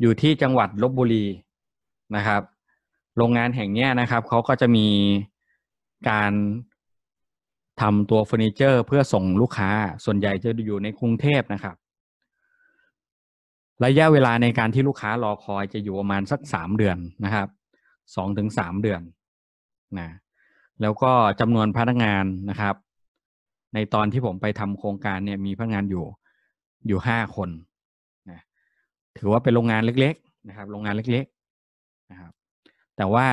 อยู่ที่จังหวัดลบบุรีนะครับ โรงงานแห่งนี้นะครับ เขาก็จะมีการทำตัวเฟอร์นิเจอร์เพื่อส่งลูกค้าส่วนใหญ่จะอยู่ในกรุงเทพนะครับ ระยะเวลาในการที่ลูกค้ารอคอยจะอยู่ประมาณสักสามเดือนนะครับสองถึงสามเดือนนะ แล้วก็จำนวนพนักงานนะครับ ในตอนที่ผมไปทำโครงการเนี่ยมีพนักงานอยู่อยู่ห้าคนถือว่าเป็นโรงงานเล็ก ๆนะครับ โรงงานเล็กๆนะครับ แต่ว่า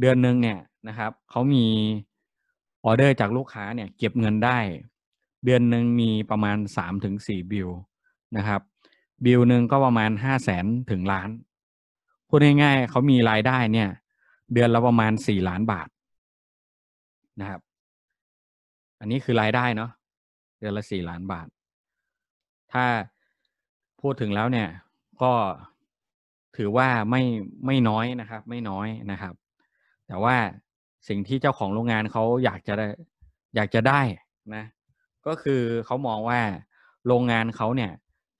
เดือนหนึ่งเนี่ยนะครับ เขามีออเดอร์จากลูกค้าเนี่ย เก็บเงินได้ เดือนหนึ่งมีประมาณสามถึงสี่บิลนะครับบิลหนึ่งก็ประมาณห้าแสนถึงล้านพูดง่ายๆเขามีรายได้เนี่ยเดือนละประมาณสี่ล้านบาทนะครับ อันนี้คือรายได้เนาะเดือนละสี่ล้านบาท ถ้าพูดถึงแล้วเนี่ย ก็ถือว่าไม่ไม่น้อยนะครับ ไม่น้อยนะครับ แต่ว่าสิ่งที่เจ้าของโรงงานเขาอยากจะได้ อยากจะได้นะ ก็คือเขามองว่าโรงงานเขาเนี่ย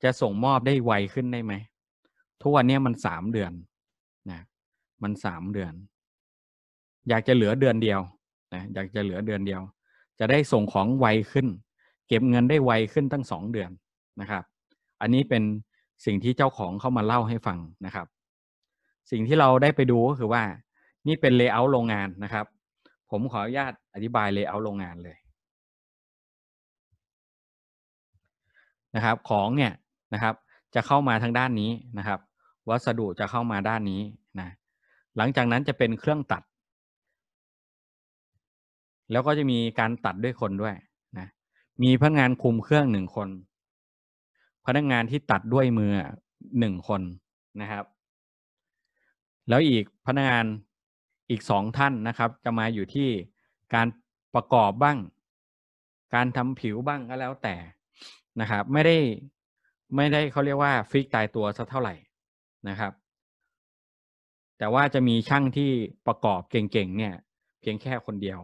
จะส่งมอบได้ไวขึ้นได้ไหมทุกวันนี้มันสามเดือนนะ มันสามเดือน อยากจะเหลือเดือนเดียวนะอยากจะเหลือเดือนเดียวจะได้ส่งของไวขึ้นเก็บเงินได้ไวขึ้นตั้งสองเดือนนะครับอันนี้เป็นสิ่งที่เจ้าของเข้ามาเล่าให้ฟังนะครับ สิ่งที่เราได้ไปดูก็คือว่า นี่เป็นเลเยอร์โรงงานนะครับ ผมขออนุญาตอธิบายเลเยอร์โรงงานเลยนะครับ ของเนี่ยนะครับ จะเข้ามาทางด้านนี้นะครับ วัสดุจะเข้ามาด้านนี้นะ หลังจากนั้นจะเป็นเครื่องตัด แล้วก็จะมีการตัดด้วยคนด้วยนะ มีพนักงานคุมเครื่องหนึ่งคนพนักงานที่ตัดด้วยมือหนึ่งคนนะครับ แล้วอีกพนักงานอีกสองท่านนะครับ จะมาอยู่ที่การประกอบบ้าง การทำผิวบ้างก็แล้วแต่นะครับ ไม่ได้ไม่ได้เขาเรียกว่าฟิกตายตัวสักเท่าไหร่นะครับ แต่ว่าจะมีช่างที่ประกอบเก่งๆเนี่ย เพียงแค่คนเดียว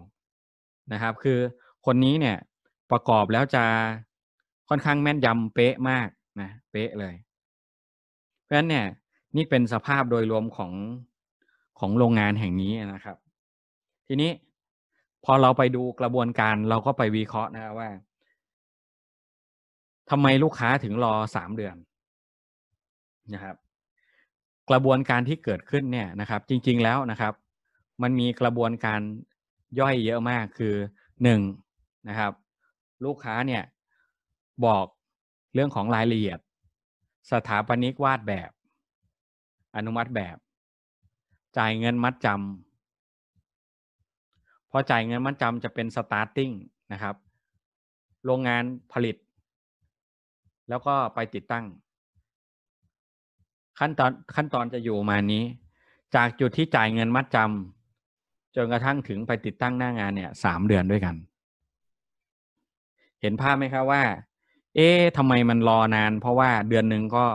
นะครับ คือคนนี้เนี่ยประกอบแล้วจะค่อนข้างแม่นยำเป๊ะมากนะ เป๊ะเลย เพราะฉะนั้นเนี่ย นี่เป็นสภาพโดยรวมของของโรงงานแห่งนี้นะครับ ทีนี้ พอเราไปดูกระบวนการเราก็ไปวิเคราะห์นะว่าทำไมลูกค้าถึงรอสามเดือนนะครับกระบวนการที่เกิดขึ้นเนี่ยนะครับ จริง ๆแล้วนะครับ มันมีกระบวนการย่อยเยอะมากคือหนึ่งนะครับ ลูกค้าเนี่ยบอกเรื่องของรายละเอียด สถาปนิกวาดแบบ อนุมัติแบบ จ่ายเงินมัดจำพอจ่ายเงินมัดจำจะเป็น starting นะครับโรงงานผลิต แล้วก็ไปติดตั้งขั้นตอนขั้นตอนจะอยู่มานี้ จากจุดที่จ่ายเงินมัดจำจนกระทั่งถึงไปติดตั้งหน้างานเนี่ยสามเดือนด้วยกัน เห็นภาพไหมครับว่าเอ๊ะทำไมมันรอนาน เพราะว่าเดือนหนึ่งก็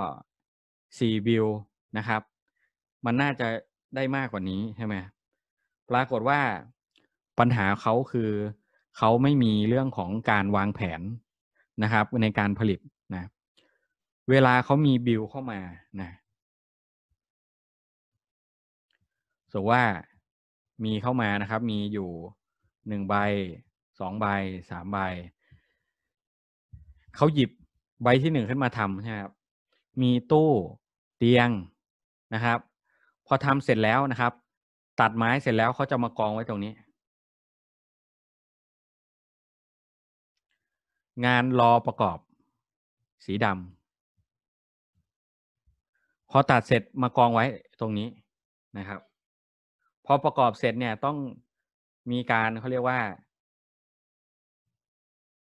สี่วิวนะครับ มันน่าจะได้มากกว่านี้ใช่ไหม ปรากฏว่าปัญหาเขาคือเขาไม่มีเรื่องของการวางแผนนะครับ ในการผลิตนะเวลาเขามีบิลเข้ามานะ สมว่ามีเข้ามานะครับ มีอยู่หนึ่งใบสองใบสามใบเขาหยิบใบที่หนึ่งขึ้นมาทำใช่ไหมครับ มีตู้ เตียงนะครับ พอทำเสร็จแล้วนะครับ ตัดไม้เสร็จแล้วเขาจะมากองไว้ตรงนี้ งานรอประกอบสีดำ พอตัดเสร็จมากองไว้ตรงนี้นะครับ พอประกอบเสร็จเนี่ยต้องมีการเขาเรียกว่า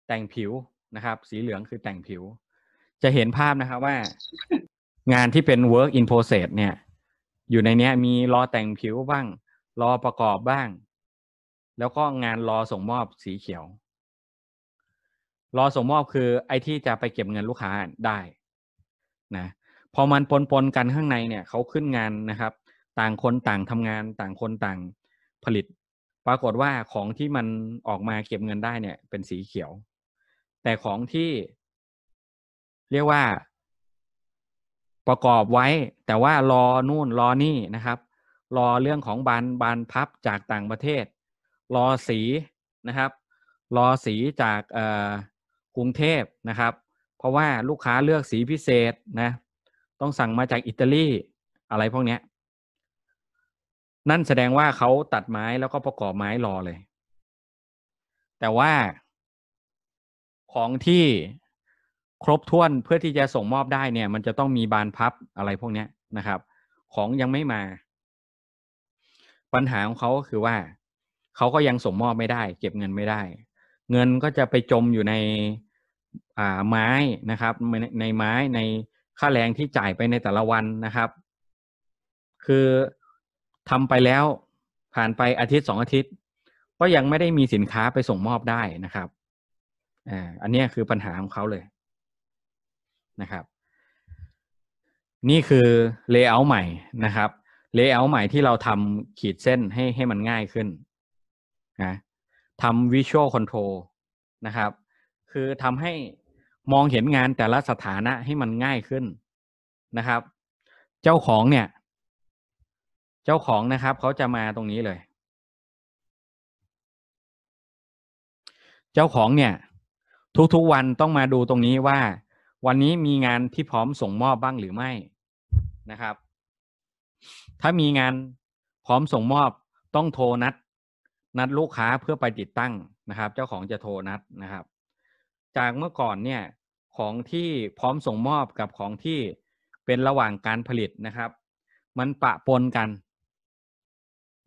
แต่งผิวนะครับสีเหลืองคือแต่งผิว จะเห็นภาพนะครับว่างานที่เป็น work in process เนี่ยอยู่ในนี้มีรอแต่งผิวบ้าง รอประกอบบ้าง แล้วก็งานรอส่งมอบสีเขียว รอส่งมอบคือไอที่จะไปเก็บเงินลูกค้าได้นะพอมันปนปนกันข้างในเนี่ยเขาขึ้นงานนะครับ ต่างคนต่างทำงาน ต่างคนต่างผลิต ปรากฏว่าของที่มันออกมาเก็บเงินได้เนี่ย เป็นสีเขียวแต่ของที่ เรียกว่า ประกอบไว้ แต่ว่ารอนู่นรอนี่นะครับรอเรื่องของบานบานพับจากต่างประเทศรอสีนะครับรอสีจากกรุงเทพนะครับ เพราะว่าลูกค้าเลือกสีพิเศษนะ ต้องสั่งมาจากอิตาลีอะไรพวกนี้นั่นแสดงว่าเขาตัดไม้แล้วก็ประกอบไม้รอเลย แต่ว่าของที่ครบถ้วนเพื่อที่จะส่งมอบได้เนี่ย มันจะต้องมีบานพับอะไรพวกนี้นะครับ ของยังไม่มา ปัญหาของเขาก็คือว่าเขาก็ยังส่งมอบไม่ได้ เก็บเงินไม่ได้ เงินก็จะไปจมอยู่ในอ่าไม้นะครับ ในไม้ในค่าแรงที่จ่ายไปในแต่ละวันนะครับ คือทำไปแล้ว ผ่านไปอาทิตย์สองอาทิตย์ก็ยังไม่ได้มีสินค้าไปส่งมอบได้นะครับอ่าอันนี้คือปัญหาของเขาเลยนะครับ นี่คือเลเยอร์ใหม่นะครับเลเยอร์ใหม่ที่เราทำขีดเส้นให้ให้มันง่ายขึ้นนะทำวิชวลคอนโทรลนะครับคือทำให้มองเห็นงานแต่ละสถานะให้มันง่ายขึ้นนะครับ เจ้าของเนี่ยเจ้าของนะครับเขาจะมาตรงนี้เลย เจ้าของเนี่ยทุกๆวันต้องมาดูตรงนี้ว่าวันนี้มีงานที่พร้อมส่งมอบบ้างหรือไม่นะครับ ถ้ามีงานพร้อมส่งมอบต้องโทรนัด นัดลูกค้าเพื่อไปติดตั้งนะครับ เจ้าของจะโทรนัดนะครับ จากเมื่อก่อนเนี่ย ของที่พร้อมส่งมอบกับของที่เป็นระหว่างการผลิตนะครับ มันปะปนกัน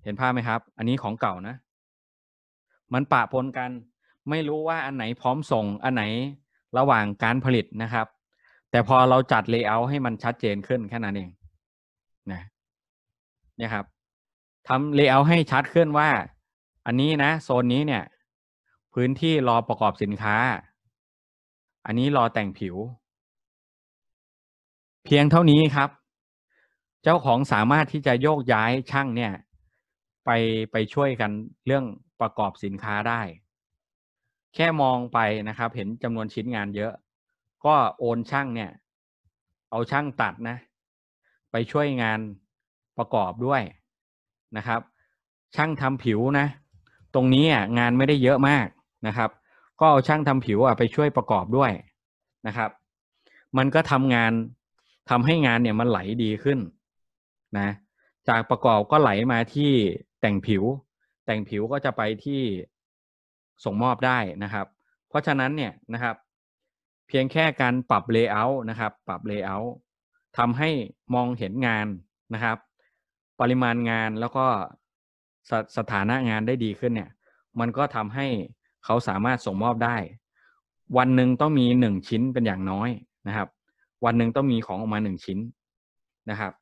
เห็นภาพไหมครับ อันนี้ของเก่านะมันปะปนกันไม่รู้ว่าอันไหนพร้อมส่งอันไหนระหว่างการผลิตนะครับ แต่พอเราจัดเลเยอร์ให้มันชัดเจนขึ้นแค่นั้นเองนะ เนี่ยครับทำเลเยอร์ให้ชัดขึ้นว่า อันนี้นะโซนนี้เนี่ย พื้นที่รอประกอบสินค้า อันนี้รอแต่งผิว เพียงเท่านี้ครับ เจ้าของสามารถที่จะโยกย้ายช่างเนี่ย ไปไปช่วยกันเรื่องประกอบสินค้าได้แค่มองไปนะครับ เห็นจำนวนชิ้นงานเยอะก็โอนช่างเนี่ย เอาช่างตัดนะ ไปช่วยงานประกอบด้วยนะครับ ช่างทำผิวนะ ตรงนี้งานไม่ได้เยอะมากนะครับ ก็เอาช่างทำผิวไปช่วยประกอบด้วยนะครับ มันก็ทำงานทำให้งานเนี่ยมันไหลดีขึ้นนะ จากประกอบก็ไหลมาที่แต่งผิว แต่งผิวก็จะไปที่ส่งมอบได้นะครับ เพราะฉะนั้นเนี่ยนะครับ เพียงแค่การปรับเลเยอร์นะครับ ปรับเลเยอร์ทำให้มองเห็นงานนะครับ ปริมาณงานแล้วก็สสถานะงานได้ดีขึ้นเนี่ยมันก็ทำให้เขาสามารถส่งมอบได้ วันหนึ่งต้องมีหนึ่งชิ้นเป็นอย่างน้อยนะครับ วันหนึ่งต้องมีของออกมาหนึ่งชิ้นนะครับ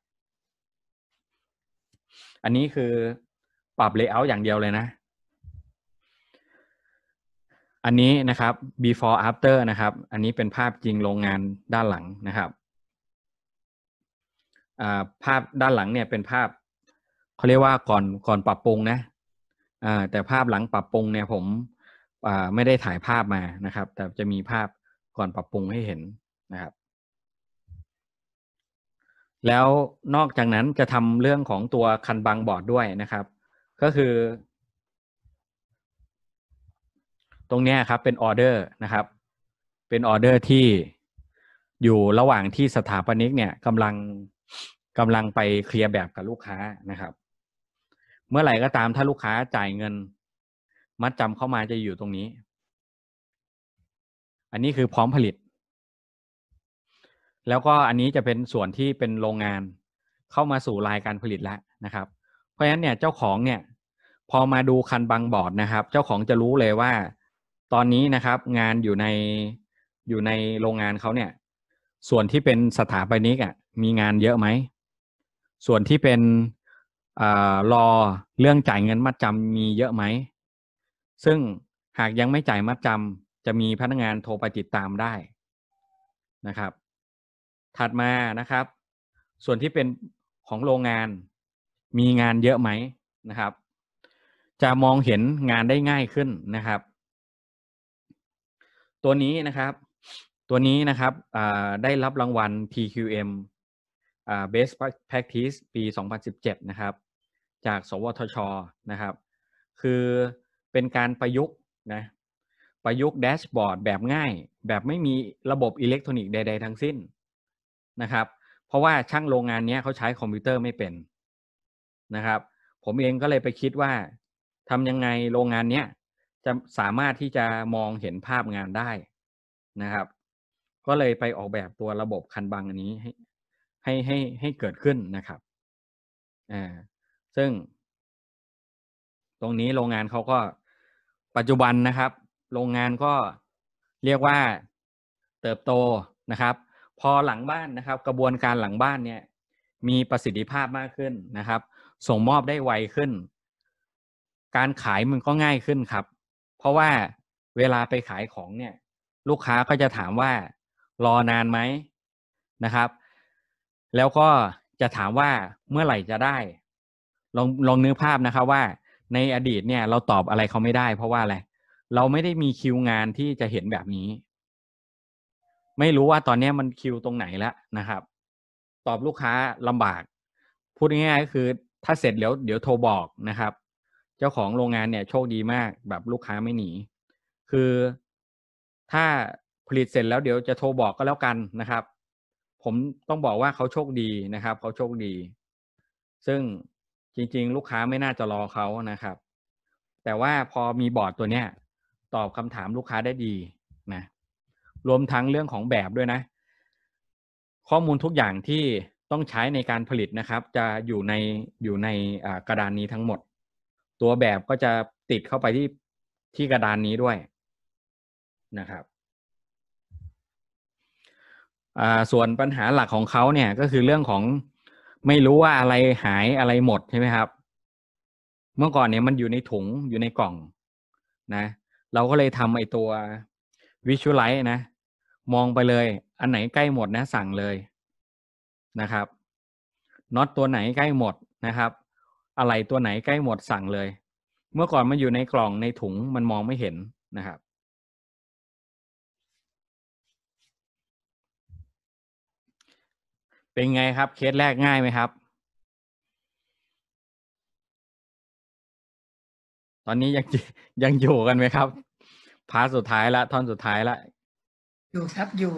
อันนี้คือปรับเลเยอร์อย่างเดียวเลยนะอันนี้นะครับ before after นะครับ อันนี้เป็นภาพจริงโรงงานด้านหลังนะครับ ภาพด้านหลังเนี่ยเป็นภาพเขาเรียกว่าก่อนก่อนปรับปรุงนะแต่ภาพหลังปรับปรุงเนี่ยผมไม่ได้ถ่ายภาพมานะครับ แต่จะมีภาพก่อนปรับปรุงให้เห็นนะครับ แล้วนอกจากนั้นจะทำเรื่องของตัวคันบังบอร์ดด้วยนะครับ ก็คือตรงนี้ครับเป็นออเดอร์นะครับ เป็นออเดอร์ที่อยู่ระหว่างที่สถาปนิกเนี่ยกำลังกำลังไปเคลียร์แบบกับลูกค้านะครับเมื่อไหร่ก็ตามถ้าลูกค้าจ่ายเงิน มัดจำเข้ามาจะอยู่ตรงนี้ อันนี้คือพร้อมผลิต แล้วก็อันนี้จะเป็นส่วนที่เป็นโรงงานเข้ามาสู่รายการผลิตแล้วนะครับ เพราะฉะนั้นเนี่ยเจ้าของเนี่ย พอมาดูคันบังบอร์ดนะครับ เจ้าของจะรู้เลยว่าตอนนี้นะครับงานอยู่ในอยู่ในโรงงานเขาเนี่ย ส่วนที่เป็นสถาปนิกอะ่ะมีงานเยอะไหมส่วนที่เป็นอรอเรื่องจ่ายเงินมัดจำมีเยอะไหมซึ่งหากยังไม่จ่ายมัดจำจะมีพนักงานโทรไปติดตามได้นะครับ ถัดมานะครับ ส่วนที่เป็นของโรงงานมีงานเยอะไหมนะครับ จะมองเห็นงานได้ง่ายขึ้นนะครับตัวนี้นะครับ ตัวนี้นะครับ ได้รับรางวัล PQM Best Practice ปี 2017 นะครับ จากสวทช นะครับ คือเป็นการประยุกต์นะ ประยุกต์แดชบอร์ดแบบง่าย แบบไม่มีระบบอิเล็กทรอนิกส์ใด ๆทั้งสิ้นนะครับ เพราะว่าช่างโรงงานนี้เขาใช้คอมพิวเตอร์ไม่เป็นนะครับ ผมเองก็เลยไปคิดว่าทำยังไงโรงงานนี้จะสามารถที่จะมองเห็นภาพงานได้นะครับ ก็เลยไปออกแบบตัวระบบคันบังอันนี้ให้ ให้ให้ให้เกิดขึ้นนะครับอ่าซึ่ง ตรงนี้โรงงานเขาก็ปัจจุบันนะครับ โรงงานก็เรียกว่าเติบโตนะครับ พอหลังบ้านนะครับ กระบวนการหลังบ้านเนี่ย มีประสิทธิภาพมากขึ้นนะครับ ส่งมอบได้ไวขึ้น การขายมันก็ง่ายขึ้นครับเพราะว่าเวลาไปขายของเนี่ย ลูกค้าก็จะถามว่ารอนานไหมนะครับ แล้วก็จะถามว่าเมื่อไหร่จะได้ ลองลองนึกภาพนะครับว่าในอดีตเนี่ยเราตอบอะไรเขาไม่ได้ เพราะว่าอะไรเราไม่ได้มีคิวงานที่จะเห็นแบบนี้ ไม่รู้ว่าตอนนี้มันคิวตรงไหนแล้วนะครับ ตอบลูกค้าลำบาก พูดง่ายๆก็คือถ้าเสร็จแล้วเดี๋ยวโทรบอกนะครับเจ้าของโรงงานเนี่ยโชคดีมาก แบบลูกค้าไม่หนี คือ ถ้าผลิตเสร็จแล้วเดี๋ยวจะโทรบอกก็แล้วกันนะครับ ผมต้องบอกว่าเขาโชคดีนะครับ เขาโชคดี ซึ่งจริงๆ ลูกค้าไม่น่าจะรอเขานะครับ แต่ว่าพอมีบอร์ดตัวเนี้ยตอบคำถามลูกค้าได้ดีนะ รวมทั้งเรื่องของแบบด้วยนะ ข้อมูลทุกอย่างที่ต้องใช้ในการผลิตนะครับ จะอยู่ในอยู่ในกระดานนี้ทั้งหมดตัวแบบก็จะติดเข้าไปที่ที่กระดานนี้ด้วยนะครับ ส่วนปัญหาหลักของเขาเนี่ยก็คือเรื่องของไม่รู้ว่าอะไรหายอะไรหมดใช่ไหมครับ เมื่อก่อนเนี่ยมันอยู่ในถุงอยู่ในกล่อง นะ เราก็เลยทำไอตัววิช u a ไลท์นะ มองไปเลย อันไหนใกล้หมดนะ สั่งเลยนะครับน็อตตัวไหนใกล้หมดนะครับอะไรตัวไหนใกล้หมดสั่งเลย เมื่อก่อนมันอยู่ในกล่องในถุงมันมองไม่เห็นนะครับ เป็นไงครับเคสแรกง่ายไหมครับ ตอนนี้ยังยังอยู่กันไหมครับ พาสุดท้ายละท่อนสุดท้ายละ อยู่ครับอยู่